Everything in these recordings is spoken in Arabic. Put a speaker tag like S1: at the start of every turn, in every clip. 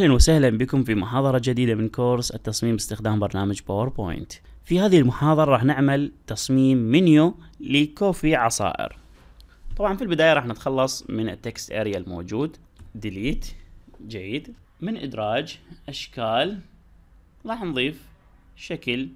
S1: أهلا وسهلا بكم في محاضرة جديدة من كورس التصميم باستخدام برنامج باوربوينت في هذه المحاضرة راح نعمل تصميم منيو لكوفي عصائر طبعا في البداية راح نتخلص من التكست اريا الموجود ديليت جيد من إدراج أشكال راح نضيف شكل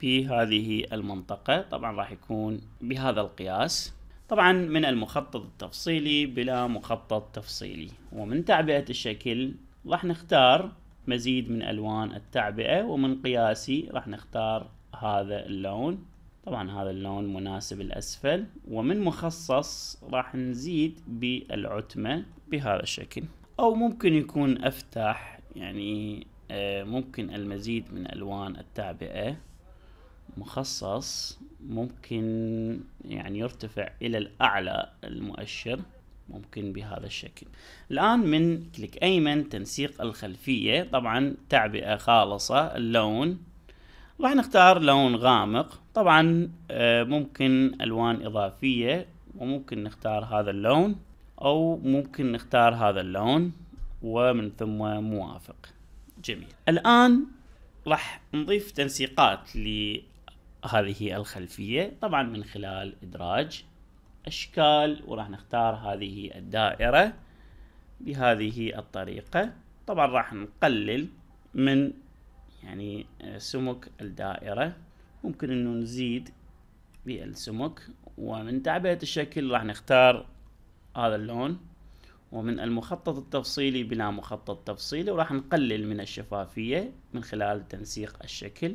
S1: في هذه المنطقة طبعا راح يكون بهذا القياس طبعا من المخطط التفصيلي بلا مخطط تفصيلي ومن تعبئة الشكل راح نختار مزيد من ألوان التعبئة ومن قياسي راح نختار هذا اللون طبعا هذا اللون مناسب الأسفل ومن مخصص راح نزيد بالعتمة بهذا الشكل أو ممكن يكون أفتح يعني آه، ممكن المزيد من ألوان التعبئة مخصص ممكن يعني يرتفع إلى الأعلى المؤشر ممكن بهذا الشكل الآن من كليك أيمن تنسيق الخلفية طبعا تعبئة خالصة اللون راح نختار لون غامق طبعا آه، ممكن ألوان إضافية وممكن نختار هذا اللون أو ممكن نختار هذا اللون ومن ثم موافق جميل الآن راح نضيف تنسيقات لهذه الخلفية طبعا من خلال إدراج أشكال وراح نختار هذه الدائرة بهذه الطريقة طبعا راح نقلل من يعني آه، سمك الدائرة ممكن انه نزيد بالسمك ومن تعبئة الشكل راح نختار هذا اللون ومن المخطط التفصيلي بناء مخطط تفصيلي وراح نقلل من الشفافية من خلال تنسيق الشكل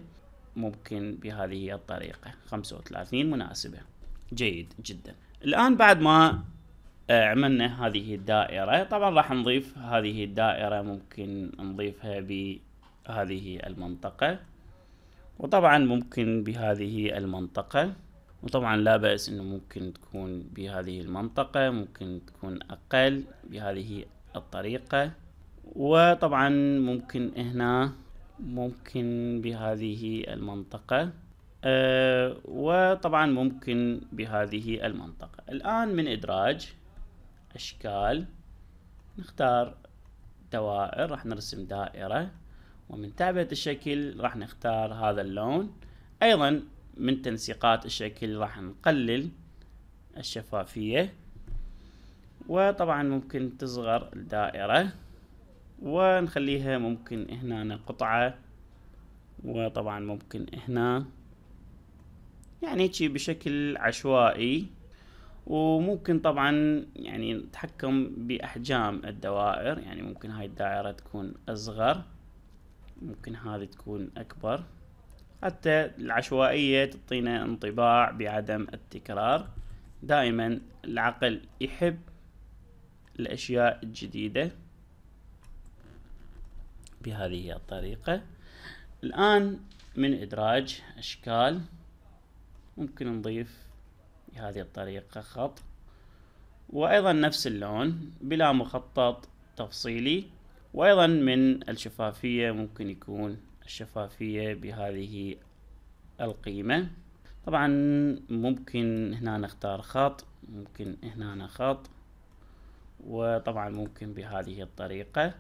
S1: ممكن بهذه الطريقة 35 مناسبة جيد جدا الان بعد ما عملنا هذه الدائرة طبعا راح نضيف هذه الدائرة ممكن نضيفها بهذه المنطقة وطبعا ممكن بهذه المنطقة وطبعا لا بأس انه ممكن تكون بهذه المنطقة ممكن تكون اقل بهذه الطريقة وطبعا ممكن هنا ممكن بهذه المنطقة آه، وطبعا ممكن بهذه المنطقة الآن من إدراج أشكال نختار دوائر راح نرسم دائرة ومن تعبئة الشكل راح نختار هذا اللون أيضا من تنسيقات الشكل راح نقلل الشفافية وطبعا ممكن تصغر الدائرة ونخليها ممكن هنا قطعة وطبعا ممكن هنا يعني هيك بشكل عشوائي وممكن طبعا يعني نتحكم بأحجام الدوائر يعني ممكن هاي الدائرة تكون أصغر ممكن هذه تكون أكبر حتى العشوائية تعطينا انطباع بعدم التكرار دائما العقل يحب الأشياء الجديدة بهذه الطريقة الآن من إدراج أشكال ممكن نضيف بهذه الطريقة خط وأيضا نفس اللون بلا مخطط تفصيلي وأيضا من الشفافية ممكن يكون الشفافية بهذه القيمة طبعا ممكن هنا نختار خط ممكن هنا خط وطبعا ممكن بهذه الطريقة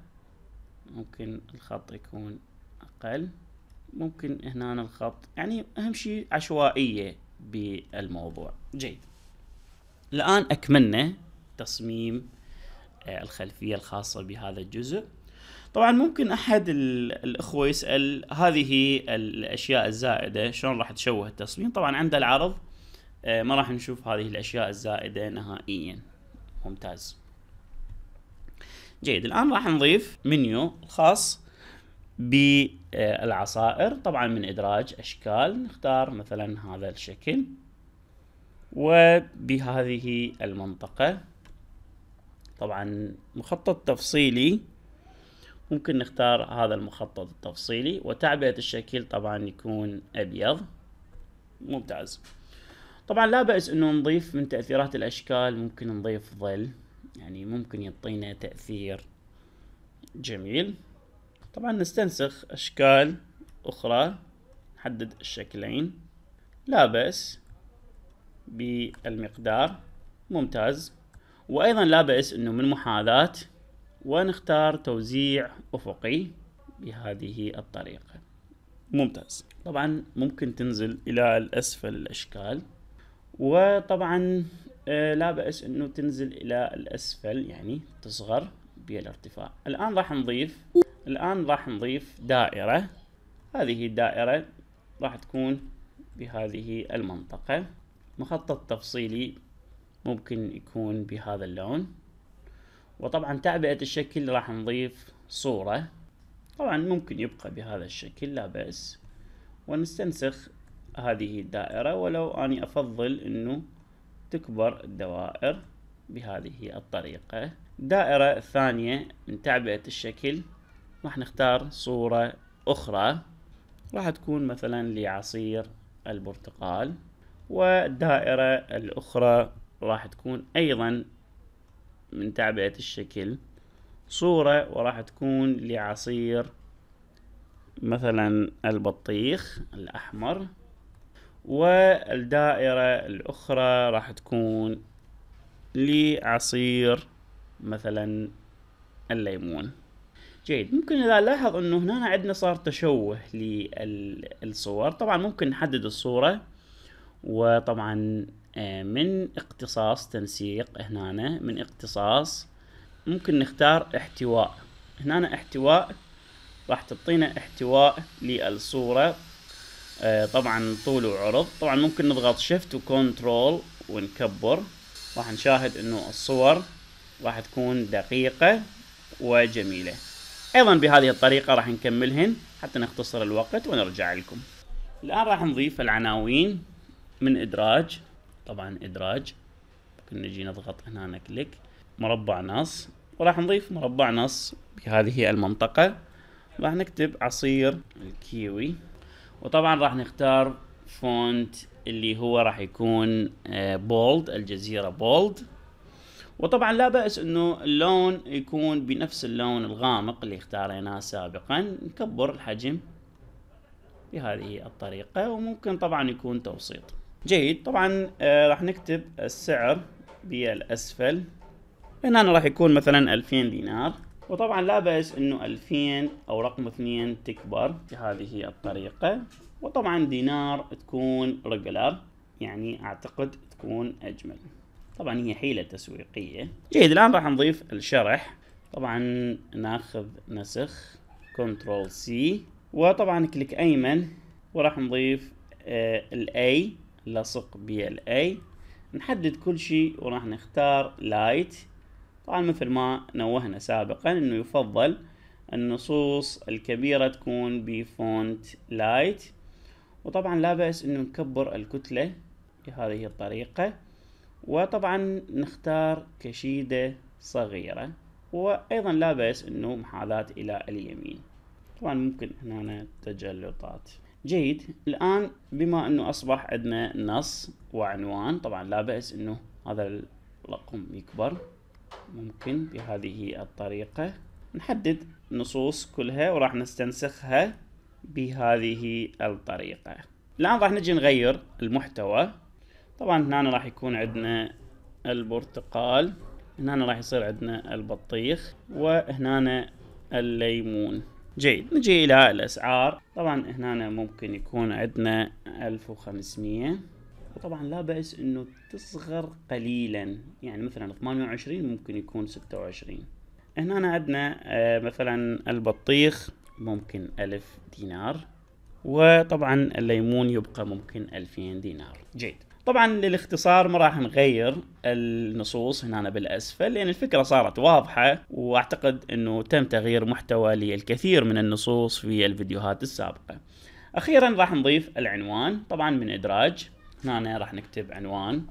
S1: ممكن الخط يكون أقل ممكن هنا الخط يعني أهم شيء عشوائية بالموضوع جيد الآن أكملنا تصميم آه، الخلفية الخاصة بهذا الجزء طبعا ممكن أحد الأخوة يسأل هذه الأشياء الزائدة شلون راح تشوه التصميم طبعا عند العرض آه، ما راح نشوف هذه الأشياء الزائدة نهائيا ممتاز جيد الآن راح نضيف منيو خاص بالعصائر طبعا من إدراج أشكال نختار مثلا هذا الشكل وبهذه المنطقة طبعا مخطط تفصيلي ممكن نختار هذا المخطط التفصيلي وتعبئة الشكل طبعا يكون أبيض ممتاز طبعا لا بأس انه نضيف من تأثيرات الأشكال ممكن نضيف ظل يعني ممكن يعطينا تأثير جميل طبعا نستنسخ أشكال أخرى نحدد الشكلين لا بأس بالمقدار ممتاز وأيضا لا بأس أنه من محاذاة ونختار توزيع أفقي بهذه الطريقة ممتاز طبعا ممكن تنزل إلى الأسفل الأشكال وطبعا آه، لا بأس أنه تنزل إلى الأسفل يعني تصغر بالارتفاع الآن راح نضيف الآن راح نضيف دائرة هذه الدائرة راح تكون بهذه المنطقة مخطط تفصيلي ممكن يكون بهذا اللون وطبعا تعبئة الشكل راح نضيف صورة طبعا ممكن يبقى بهذا الشكل لا بأس ونستنسخ هذه الدائرة ولو أني أفضل أنه تكبر الدوائر بهذه الطريقة الدائرة الثانية من تعبئة الشكل راح نختار صورة أخرى راح تكون مثلا لعصير البرتقال والدائرة الأخرى راح تكون أيضا من تعبئة الشكل صورة وراح تكون لعصير مثلا البطيخ الأحمر والدائرة الأخرى راح تكون لعصير مثلا الليمون جيد ممكن اذا لاحظ انه هنا عندنا صار تشوه للصور طبعا ممكن نحدد الصورة وطبعا آه، من اختصاص تنسيق هنا من اختصاص ممكن نختار احتواء هنا احتواء راح تعطينا احتواء للصورة آه، طبعا طول وعرض طبعا ممكن نضغط شيفت وكنترول ونكبر راح نشاهد انه الصور راح تكون دقيقة وجميلة ايضا بهذه الطريقه راح نكملهن حتى نختصر الوقت ونرجع لكم الان راح نضيف العناوين من ادراج طبعا ادراج ممكن نجي نضغط هنا نكليك مربع نص وراح نضيف مربع نص بهذه المنطقه راح نكتب عصير الكيوي وطبعا راح نختار فونت اللي هو راح يكون بولد آه، الجزيره بولد وطبعا لا بأس انه اللون يكون بنفس اللون الغامق اللي اختاريناه سابقا نكبر الحجم بهذه الطريقة وممكن طبعا يكون توسيط جيد طبعا آه راح نكتب السعر بالأسفل هنا راح يكون مثلا 2000 دينار وطبعا لا بأس انه 2000 او رقم 2 تكبر بهذه الطريقة وطبعا دينار تكون رجلر يعني اعتقد تكون اجمل طبعا هي حيلة تسويقية جيد الآن راح نضيف الشرح طبعا ناخذ نسخ كنترول سي وطبعا كليك أيمن وراح نضيف آه، الاي لصق بالاي نحدد كل شيء وراح نختار لايت طبعا مثل ما نوهنا سابقا انه يفضل النصوص الكبيرة تكون بفونت لايت وطبعا لا بأس انه نكبر الكتلة بهذه الطريقة وطبعا نختار كشيدة صغيرة وأيضا لا بأس أنه محاذاة إلى اليمين طبعا ممكن هنا تجلطات جيد الآن بما أنه أصبح عندنا نص وعنوان طبعا لا بأس أنه هذا الرقم يكبر ممكن بهذه الطريقة نحدد نصوص كلها وراح نستنسخها بهذه الطريقة الآن راح نجي نغير المحتوى طبعا هنا راح يكون عندنا البرتقال هنا راح يصير عندنا البطيخ وهنا الليمون جيد نجي الى الاسعار طبعا هنا ممكن يكون عندنا 1500 وطبعا لا بأس انه تصغر قليلا يعني مثلا 28 ممكن يكون 26 هنا عندنا آه، مثلا البطيخ ممكن 1000 دينار وطبعا الليمون يبقى ممكن 2000 دينار جيد طبعا للاختصار ما راح نغير النصوص هنا بالاسفل لان الفكره صارت واضحه واعتقد انه تم تغيير محتوى للكثير من النصوص في الفيديوهات السابقه اخيرا راح نضيف العنوان طبعا من ادراج هنا راح نكتب عنوان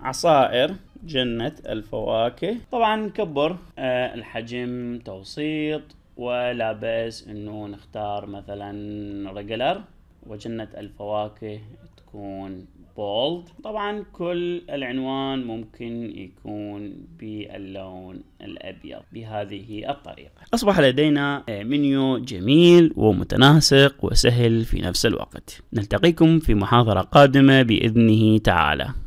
S1: عصائر جنة الفواكه طبعا نكبر آه، الحجم توسيط ولا بأس انه نختار مثلا ريجلر وجنة الفواكه تكون bold طبعا كل العنوان ممكن يكون باللون الأبيض بهذه الطريقة أصبح لدينا آه، منيو جميل ومتناسق وسهل في نفس الوقت نلتقيكم في محاضرة قادمة بإذنه تعالى